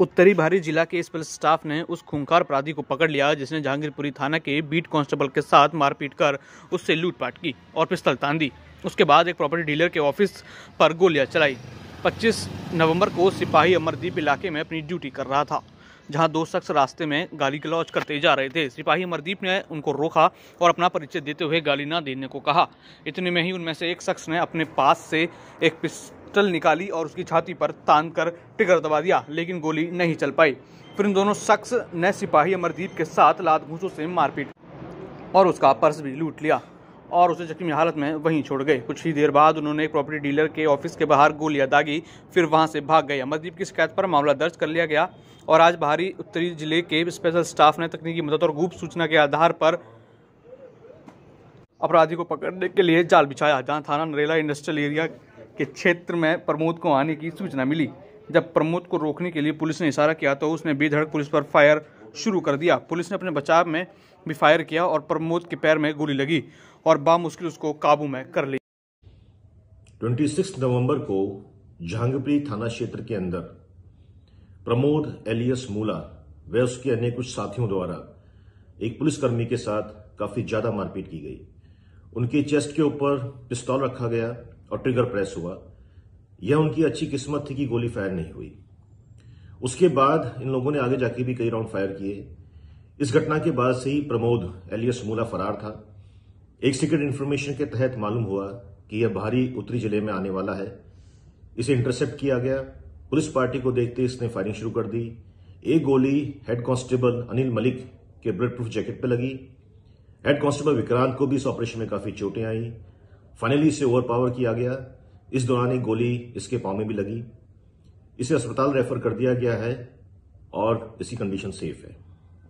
उत्तरी भारी जिला के इस पुलिस स्टाफ ने उस खूंखार अपराधी को पकड़ लिया जिसने जहांगीरपुरी थाना के बीट कांस्टेबल के साथ मारपीट कर उससे लूटपाट की और पिस्तल तान दी उसके बाद एक प्रॉपर्टी डीलर के ऑफिस पर गोलियां चलाई 25 नवंबर को सिपाही अमरदीप इलाके में अपनी ड्यूटी कर रहा था जहां दो शख्स रास्ते में गाली गलौज करते जा रहे थे सिपाही अमरदीप ने उनको रोका और अपना परिचय देते हुए गाली ना देने को कहा इतने में ही उनमें से एक शख्स ने अपने पास से एक पिस पिस्टल निकाली और उसकी छाती पर तान कर टिकर दबा दिया लेकिन गोली नहीं चल पाई फिर इन दोनों शख्स ने सिपाही अमरदीप के साथ लात घूसों से मारपीट और उसका पर्स भी लूट लिया और उसे जख्मी हालत में वहीं छोड़ गए कुछ ही देर बाद उन्होंने एक प्रॉपर्टी डीलर के ऑफिस के बाहर गोलियां दागी फिर वहां से भाग गए अमरदीप की शिकायत पर मामला दर्ज कर लिया गया और आज बाहरी उत्तरी जिले के स्पेशल स्टाफ ने तकनीकी मदद और गुप्त सूचना के आधार पर अपराधी को पकड़ने के लिए जाल बिछाया जहां थाना नरेला इंडस्ट्रियल एरिया के क्षेत्र में प्रमोद को आने की सूचना मिली जब प्रमोद को रोकने के लिए पुलिस ने इशारा किया तो उसने बेधड़क पुलिस पर फायर शुरू कर दिया पुलिस ने अपने बचाव में भी फायर किया और प्रमोद के पैर में गोली लगी और बामुश्किल उसको काबू में कर ली 26 नवंबर को झांगपरी थाना क्षेत्र के अंदर प्रमोद एलियस मूला व उसके अन्य कुछ साथियों द्वारा एक पुलिसकर्मी के साथ काफी ज्यादा मारपीट की गई उनके चेस्ट के ऊपर पिस्तौल रखा गया और ट्रिगर प्रेस हुआ यह उनकी अच्छी किस्मत थी कि गोली फायर नहीं हुई उसके बाद इन लोगों ने आगे जाके भी कई राउंड फायर किए इस घटना के बाद से ही प्रमोद एलियस मूला फरार था एक सीक्रेट इन्फॉर्मेशन के तहत मालूम हुआ कि यह भारी उत्तरी जिले में आने वाला है इसे इंटरसेप्ट किया गया पुलिस पार्टी को देखते इसने फायरिंग शुरू कर दी एक गोली हेड कांस्टेबल अनिल मलिक के ब्लड प्रूफ जैकेट पर लगी हेड कांस्टेबल विक्रांत को भी इस ऑपरेशन में काफी चोटें आई फाइनली इसे ओवर पावर किया गया इस दौरान एक गोली इसके पाँव में भी लगी इसे अस्पताल रेफर कर दिया गया है और इसकी कंडीशन सेफ है